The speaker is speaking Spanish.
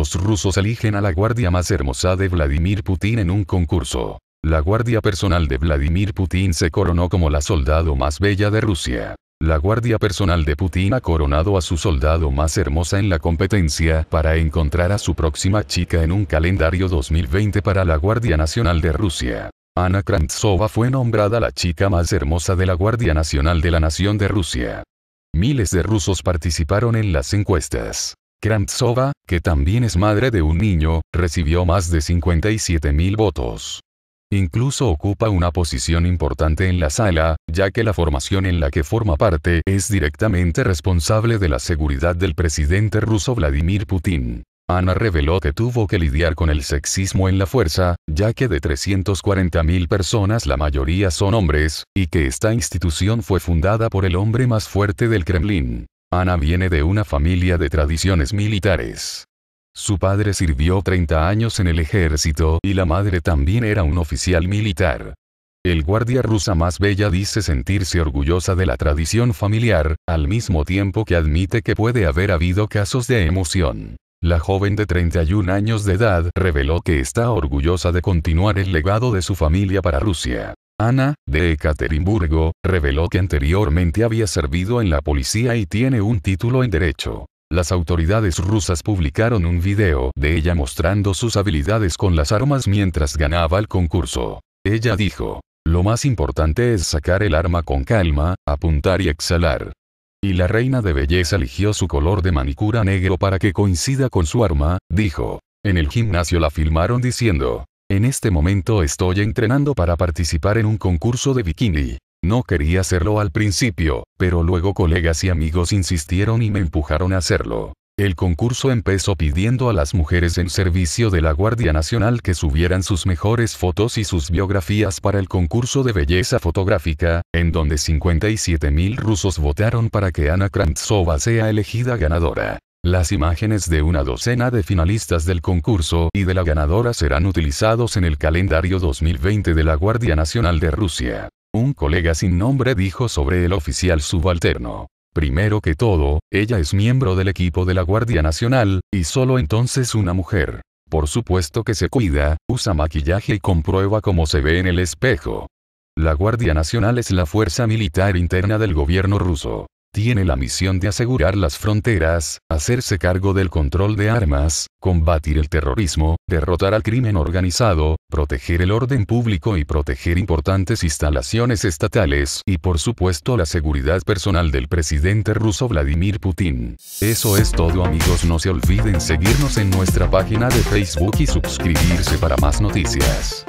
los rusos eligen a la guardia más hermosa de Vladimir Putin en un concurso. La guardia personal de Vladimir Putin se coronó como la soldado más bella de Rusia. La guardia personal de Putin ha coronado a su soldado más hermosa en la competencia para encontrar a su próxima chica en un calendario 2020 para la Guardia Nacional de Rusia. Ana Krantsova fue nombrada la chica más hermosa de la Guardia Nacional de la Nación de Rusia. Miles de rusos participaron en las encuestas. Kramtsova, que también es madre de un niño, recibió más de 57.000 votos. Incluso ocupa una posición importante en la sala, ya que la formación en la que forma parte es directamente responsable de la seguridad del presidente ruso Vladimir Putin. Ana reveló que tuvo que lidiar con el sexismo en la fuerza, ya que de 340.000 personas la mayoría son hombres, y que esta institución fue fundada por el hombre más fuerte del Kremlin. Ana viene de una familia de tradiciones militares. Su padre sirvió 30 años en el ejército y la madre también era un oficial militar. El guardia rusa más bella dice sentirse orgullosa de la tradición familiar, al mismo tiempo que admite que puede haber habido casos de emoción. La joven de 31 años de edad reveló que está orgullosa de continuar el legado de su familia para Rusia. Ana, de Ekaterimburgo, reveló que anteriormente había servido en la policía y tiene un título en Derecho. Las autoridades rusas publicaron un video de ella mostrando sus habilidades con las armas mientras ganaba el concurso. Ella dijo, lo más importante es sacar el arma con calma, apuntar y exhalar. Y la reina de belleza eligió su color de manicura negro para que coincida con su arma, dijo. En el gimnasio la filmaron diciendo, en este momento estoy entrenando para participar en un concurso de bikini. No quería hacerlo al principio, pero luego colegas y amigos insistieron y me empujaron a hacerlo. El concurso empezó pidiendo a las mujeres en servicio de la Guardia Nacional que subieran sus mejores fotos y sus biografías para el concurso de belleza fotográfica, en donde 57.000 rusos votaron para que Anna Krantsova sea elegida ganadora. Las imágenes de una docena de finalistas del concurso y de la ganadora serán utilizados en el calendario 2020 de la Guardia Nacional de Rusia. Un colega sin nombre dijo sobre el oficial subalterno. Primero que todo, ella es miembro del equipo de la Guardia Nacional, y solo entonces una mujer. Por supuesto que se cuida, usa maquillaje y comprueba cómo se ve en el espejo. La Guardia Nacional es la fuerza militar interna del gobierno ruso tiene la misión de asegurar las fronteras, hacerse cargo del control de armas, combatir el terrorismo, derrotar al crimen organizado, proteger el orden público y proteger importantes instalaciones estatales y por supuesto la seguridad personal del presidente ruso Vladimir Putin. Eso es todo amigos, no se olviden seguirnos en nuestra página de Facebook y suscribirse para más noticias.